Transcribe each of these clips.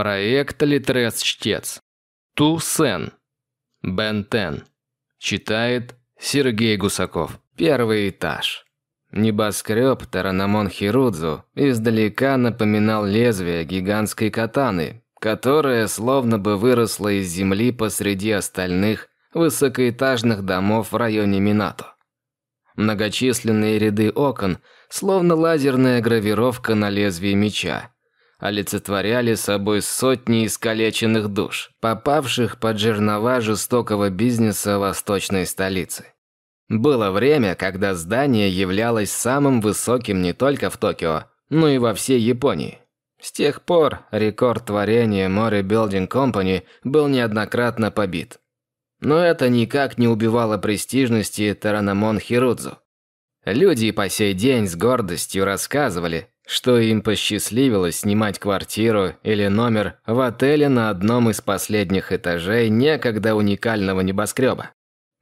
Проект «Литрес-чтец». Ту Сен. Бен Тен. Читает Сергей Гусаков. Первый этаж. Небоскреб Таранамон Хирудзу издалека напоминал лезвие гигантской катаны, которая словно бы выросла из земли посреди остальных высокоэтажных домов в районе Минато. Многочисленные ряды окон, словно лазерная гравировка на лезвии меча, олицетворяли собой сотни искалеченных душ, попавших под жернова жестокого бизнеса восточной столицы. Было время, когда здание являлось самым высоким не только в Токио, но и во всей Японии. С тех пор рекорд творения Mori Building Company был неоднократно побит. Но это никак не убивало престижности Таранамон Хирудзу. Люди по сей день с гордостью рассказывали, что им посчастливилось снимать квартиру или номер в отеле на одном из последних этажей некогда уникального небоскреба.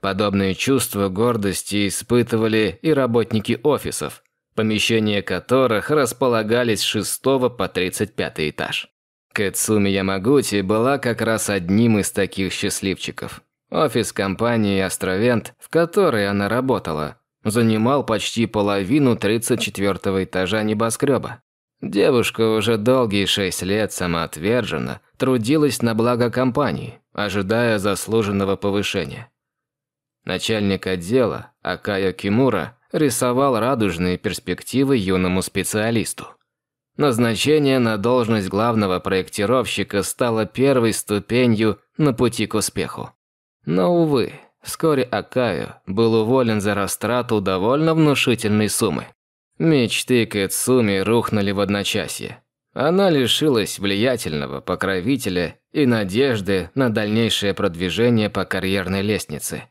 Подобные чувства гордости испытывали и работники офисов, помещения которых располагались с 6 по 35 этаж. Кэтсуми Ямагути была как раз одним из таких счастливчиков. Офис компании «Островент», в которой она работала, занимал почти половину 34 этажа небоскреба. Девушка уже долгие шесть лет самоотверженно трудилась на благо компании, ожидая заслуженного повышения. Начальник отдела Акая Кимура рисовал радужные перспективы юному специалисту. Назначение на должность главного проектировщика стало первой ступенью на пути к успеху. Но, увы, Вскоре Акаю был уволен за растрату довольно внушительной суммы. Мечты Кэтсуми рухнули в одночасье. Она лишилась влиятельного покровителя и надежды на дальнейшее продвижение по карьерной лестнице.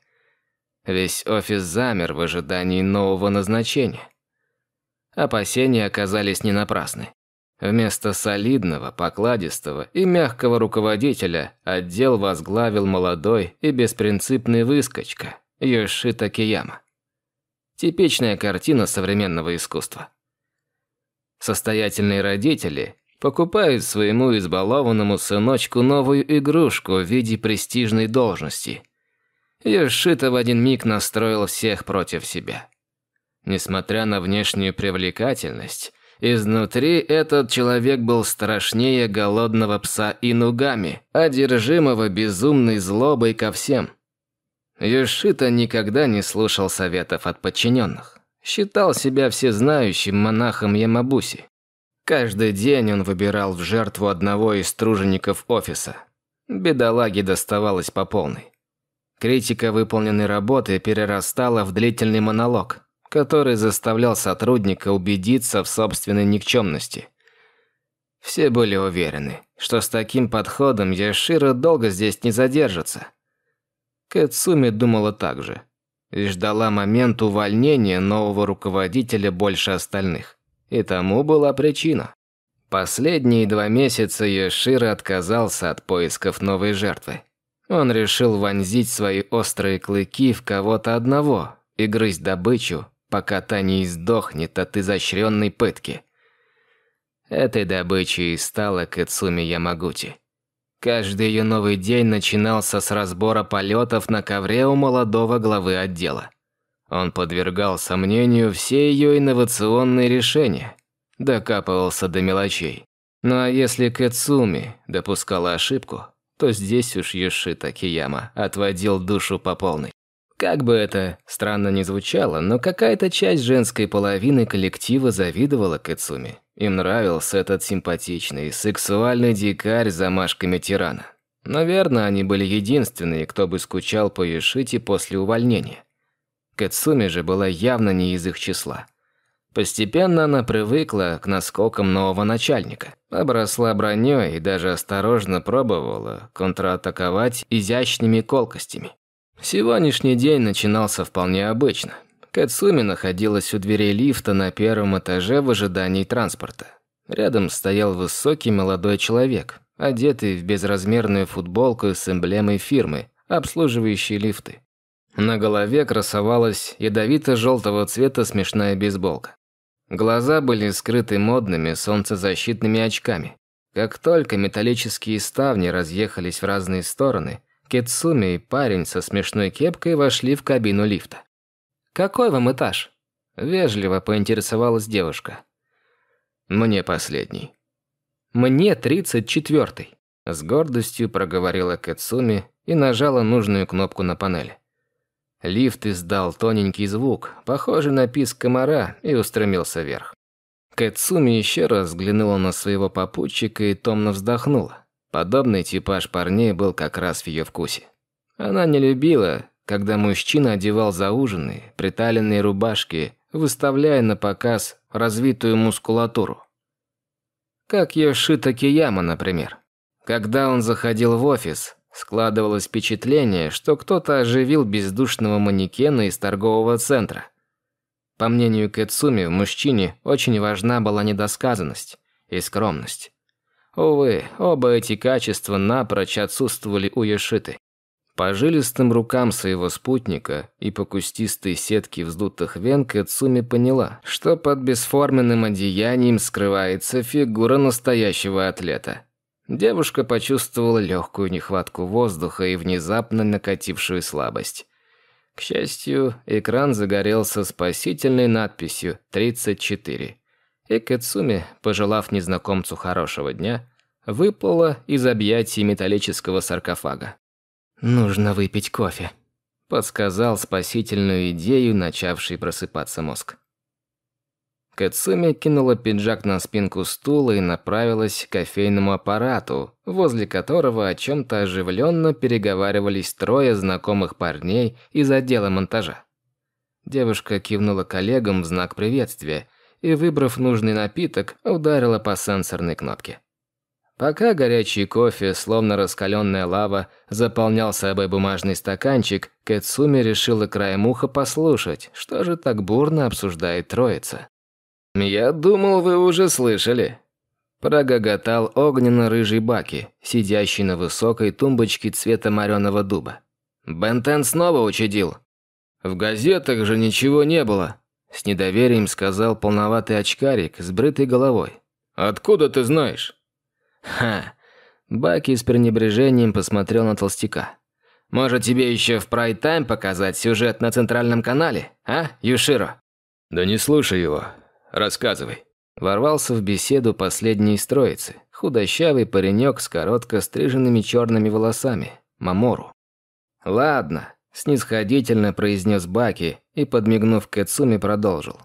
Весь офис замер в ожидании нового назначения. Опасения оказались не напрасны. Вместо солидного, покладистого и мягкого руководителя отдел возглавил молодой и беспринципный выскочка Йошита Кияма. Типичная картина современного искусства. Состоятельные родители покупают своему избалованному сыночку новую игрушку в виде престижной должности. Йошита в один миг настроил всех против себя. Несмотря на внешнюю привлекательность, Изнутри этот человек был страшнее голодного пса Инугами, одержимого безумной злобой ко всем. Юшита никогда не слушал советов от подчиненных. Считал себя всезнающим монахом Ямабуси. Каждый день он выбирал в жертву одного из тружеников офиса. Бедолаге доставалось по полной. Критика выполненной работы перерастала в длительный монолог – который заставлял сотрудника убедиться в собственной никчемности. Все были уверены, что с таким подходом Яшира долго здесь не задержится. Кэтсуми думала так же и ждала момент увольнения нового руководителя больше остальных. И тому была причина. Последние два месяца Яшира отказался от поисков новой жертвы. Он решил вонзить свои острые клыки в кого-то одного и грызть добычу, пока та не издохнет от изощренной пытки. Этой добычей стала Кэцуми Ямагути. Каждый ее новый день начинался с разбора полетов на ковре у молодого главы отдела. Он подвергал сомнению все ее инновационные решения, докапывался до мелочей. Ну а если Кэцуми допускала ошибку, то здесь уж Юши Такияма отводил душу по полной. Как бы это странно ни звучало, но какая-то часть женской половины коллектива завидовала Кэцуми. Им нравился этот симпатичный, сексуальный дикарь с замашками тирана. Наверное, они были единственные, кто бы скучал по Ишите после увольнения. Кэцуми же была явно не из их числа. Постепенно она привыкла к наскокам нового начальника, обросла броней и даже осторожно пробовала контратаковать изящными колкостями. Сегодняшний день начинался вполне обычно. Кацуми находилась у дверей лифта на первом этаже в ожидании транспорта. Рядом стоял высокий молодой человек, одетый в безразмерную футболку с эмблемой фирмы, обслуживающей лифты. На голове красовалась ядовито-желтого цвета смешная бейсболка. Глаза были скрыты модными солнцезащитными очками. Как только металлические ставни разъехались в разные стороны – Кицуми и парень со смешной кепкой вошли в кабину лифта. «Какой вам этаж?» – вежливо поинтересовалась девушка. «Мне последний». «Мне тридцать четвертый», – с гордостью проговорила Кицуми и нажала нужную кнопку на панели. Лифт издал тоненький звук, похожий на писк комара, и устремился вверх. Кэтсуми еще раз взглянула на своего попутчика и томно вздохнула. Подобный типаж парней был как раз в ее вкусе. Она не любила, когда мужчина одевал зауженные, приталенные рубашки, выставляя на показ развитую мускулатуру. Как Йошита Кияма, например. Когда он заходил в офис, складывалось впечатление, что кто-то оживил бездушного манекена из торгового центра. По мнению Кэтсуми, в мужчине очень важна была недосказанность и скромность. Увы, оба эти качества напрочь отсутствовали у Ешиты. По жилистым рукам своего спутника и по кустистой сетке вздутых вен Кэцуми поняла, что под бесформенным одеянием скрывается фигура настоящего атлета. Девушка почувствовала легкую нехватку воздуха и внезапно накатившую слабость. К счастью, экран загорелся спасительной надписью «34» и Кэцуми, пожелав незнакомцу хорошего дня, выпала из объятий металлического саркофага. «Нужно выпить кофе», – подсказал спасительную идею, начавший просыпаться мозг. Кэцуми кинула пиджак на спинку стула и направилась к кофейному аппарату, возле которого о чем-то оживленно переговаривались трое знакомых парней из отдела монтажа. Девушка кивнула коллегам в знак приветствия – и, выбрав нужный напиток, ударила по сенсорной кнопке. Пока горячий кофе, словно раскаленная лава, заполнял собой бумажный стаканчик, Кэтсуми решила краем уха послушать, что же так бурно обсуждает троица. «Я думал, вы уже слышали», Прогоготал огненно-рыжий Баки, сидящий на высокой тумбочке цвета мореного дуба. «Бентен снова учудил». «В газетах же ничего не было», с недоверием сказал полноватый очкарик с брытой головой. «Откуда ты знаешь?» «Ха!» Баки с пренебрежением посмотрел на толстяка. «Может, тебе еще в прайд-тайм показать сюжет на центральном канале, а, Юширо?» «Да не слушай его. Рассказывай». Ворвался в беседу последней строицы. Худощавый паренек с коротко стриженными черными волосами. Мамору. «Ладно», Снисходительно произнес Баки и, подмигнув Кэцуми, продолжил.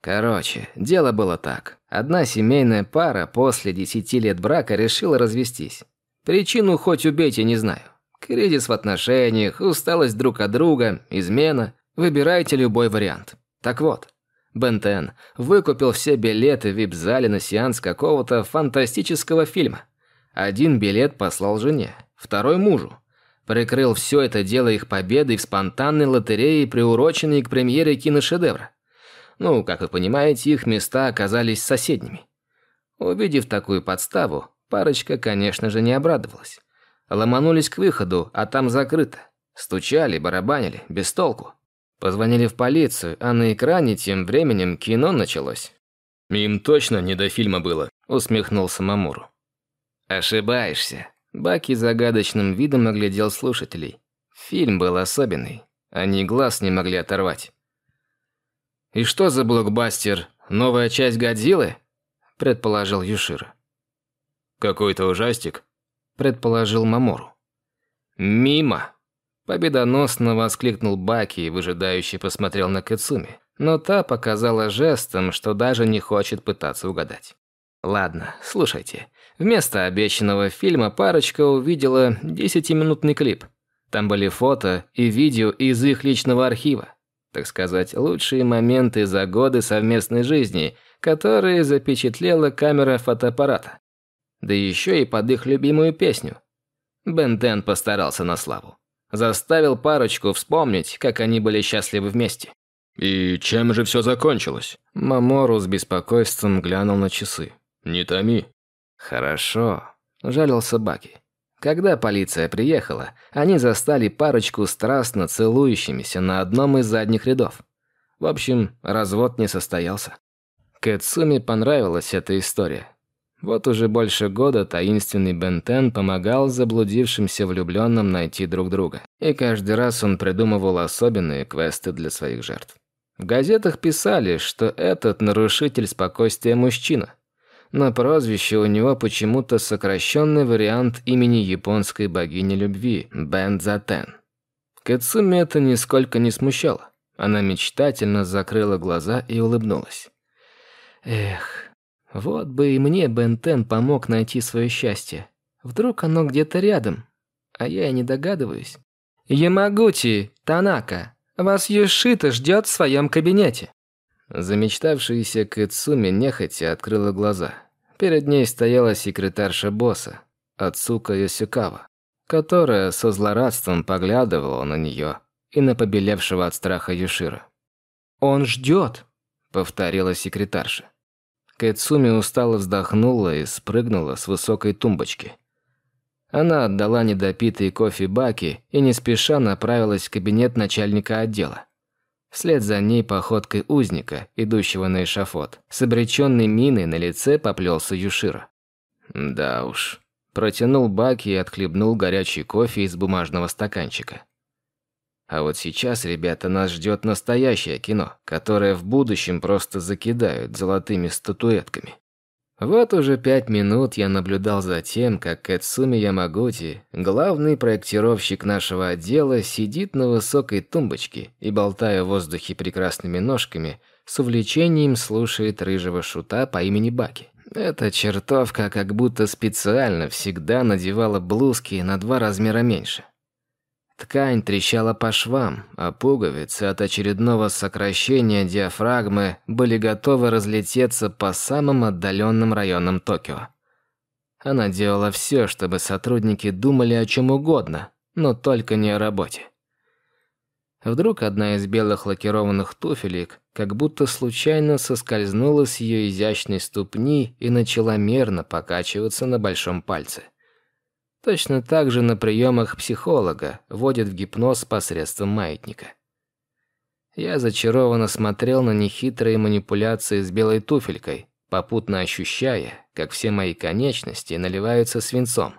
Короче, дело было так. Одна семейная пара после 10 лет брака решила развестись. Причину хоть убейте, не знаю. Кризис в отношениях, усталость друг от друга, измена. Выбирайте любой вариант. Так вот, Бентен выкупил все билеты в вип-зале на сеанс какого-то фантастического фильма. Один билет послал жене, второй мужу, прикрыл все это дело их победой в спонтанной лотерее, приуроченной к премьере киношедевра. Ну, как вы понимаете, их места оказались соседними. Увидев такую подставу, парочка, конечно же, не обрадовалась. Ломанулись к выходу, а там закрыто. Стучали, барабанили, без толку. Позвонили в полицию, а на экране тем временем кино началось. «Им точно не до фильма было», — усмехнулся Мамуру. «Ошибаешься», Баки загадочным видом оглядел слушателей. Фильм был особенный. Они глаз не могли оторвать. «И что за блокбастер? Новая часть «Годзиллы»?» – предположил Юшира. «Какой-то ужастик», – предположил Мамору. «Мимо!» – победоносно воскликнул Баки и выжидающе посмотрел на Кэцуми. Но та показала жестом, что даже не хочет пытаться угадать. Ладно, слушайте. Вместо обещанного фильма парочка увидела 10-минутный клип. Там были фото и видео из их личного архива. Так сказать, лучшие моменты за годы совместной жизни, которые запечатлела камера фотоаппарата. Да еще и под их любимую песню. Бенден постарался на славу. Заставил парочку вспомнить, как они были счастливы вместе. «И чем же все закончилось?» Мамору с беспокойством глянул на часы. «Не томи». «Хорошо», – жалился собаки. Когда полиция приехала, они застали парочку страстно целующимися на одном из задних рядов. В общем, развод не состоялся. Кэтсуми понравилась эта история. Вот уже больше года таинственный Бентен помогал заблудившимся влюбленным найти друг друга. И каждый раз он придумывал особенные квесты для своих жертв. В газетах писали, что этот нарушитель спокойствия мужчина – но прозвище у него почему-то сокращенный вариант имени японской богини любви – Бензатен. Кэцуми это нисколько не смущало. Она мечтательно закрыла глаза и улыбнулась. Эх, вот бы и мне Бентен помог найти свое счастье. Вдруг оно где-то рядом, а я и не догадываюсь. Ямагути, Танака, вас Юшита ждет в своем кабинете. Замечтавшаяся Кэтсуми нехотя открыла глаза. Перед ней стояла секретарша босса, Ацука Йосюкава, которая со злорадством поглядывала на нее и на побелевшего от страха Юшира. «Он ждет!» – повторила секретарша. Кэтсуми устало вздохнула и спрыгнула с высокой тумбочки. Она отдала недопитый кофе Баки и не спеша направилась в кабинет начальника отдела. Вслед за ней походкой узника, идущего на эшафот, с обречённой миной на лице поплелся Юшира. «Да уж». Протянул баки и отхлебнул горячий кофе из бумажного стаканчика. А вот сейчас, ребята, нас ждёт настоящее кино, которое в будущем просто закидают золотыми статуэтками. Вот уже пять минут я наблюдал за тем, как Кэцуми Ямагути, главный проектировщик нашего отдела, сидит на высокой тумбочке и, болтая в воздухе прекрасными ножками, с увлечением слушает рыжего шута по имени Баки. Эта чертовка как будто специально всегда надевала блузки на два размера меньше. Ткань трещала по швам, а пуговицы от очередного сокращения диафрагмы были готовы разлететься по самым отдаленным районам Токио. Она делала все, чтобы сотрудники думали о чем угодно, но только не о работе. Вдруг одна из белых лакированных туфелек как будто случайно соскользнула с ее изящной ступни и начала мерно покачиваться на большом пальце. Точно так же на приемах психолога вводят в гипноз посредством маятника. Я зачарованно смотрел на нехитрые манипуляции с белой туфелькой, попутно ощущая, как все мои конечности наливаются свинцом.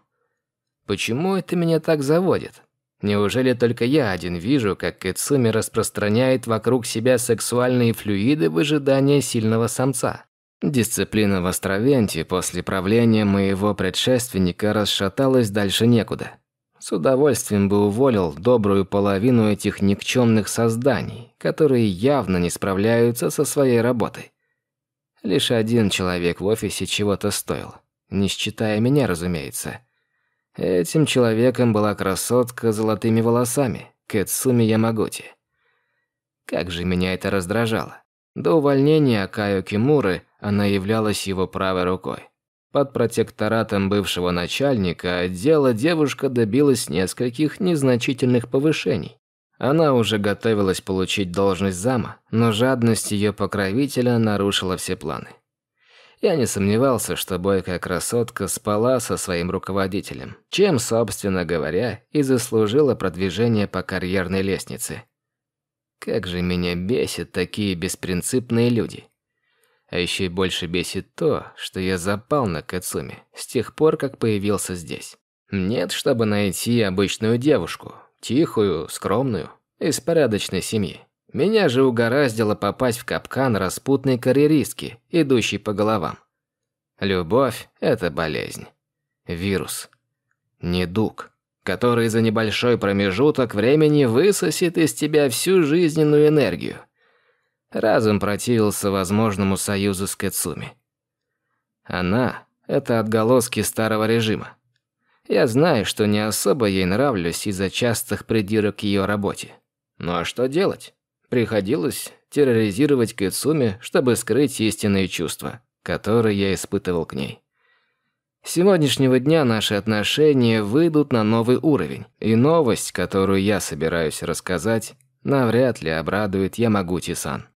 Почему это меня так заводит? Неужели только я один вижу, как Кэцуми распространяет вокруг себя сексуальные флюиды в ожидании сильного самца? Дисциплина в Островенте после правления моего предшественника расшаталась дальше некуда. С удовольствием бы уволил добрую половину этих никчемных созданий, которые явно не справляются со своей работой. Лишь один человек в офисе чего-то стоил, не считая меня, разумеется. Этим человеком была красотка с золотыми волосами, Кэтсуми Ямагути. Как же меня это раздражало. До увольнения Акаю Кимуры – она являлась его правой рукой. Под протекторатом бывшего начальника отдела девушка добилась нескольких незначительных повышений. Она уже готовилась получить должность зама, но жадность ее покровителя нарушила все планы. Я не сомневался, что бойкая красотка спала со своим руководителем, чем, собственно говоря, и заслужила продвижение по карьерной лестнице. Как же меня бесят такие беспринципные люди. А еще больше бесит то, что я запал на Кацуми с тех пор, как появился здесь. Нет, чтобы найти обычную девушку, тихую, скромную, из порядочной семьи. Меня же угораздило попасть в капкан распутной карьеристки, идущей по головам. Любовь – это болезнь. Вирус. Недуг, который за небольшой промежуток времени высосет из тебя всю жизненную энергию – разом противился возможному союзу с Кэцуми. Она – это отголоски старого режима. Я знаю, что не особо ей нравлюсь из-за частых придирок к ее работе. Ну а что делать? Приходилось терроризировать Кэцуми, чтобы скрыть истинные чувства, которые я испытывал к ней. С сегодняшнего дня наши отношения выйдут на новый уровень, и новость, которую я собираюсь рассказать, навряд ли обрадует Ямагути-сан.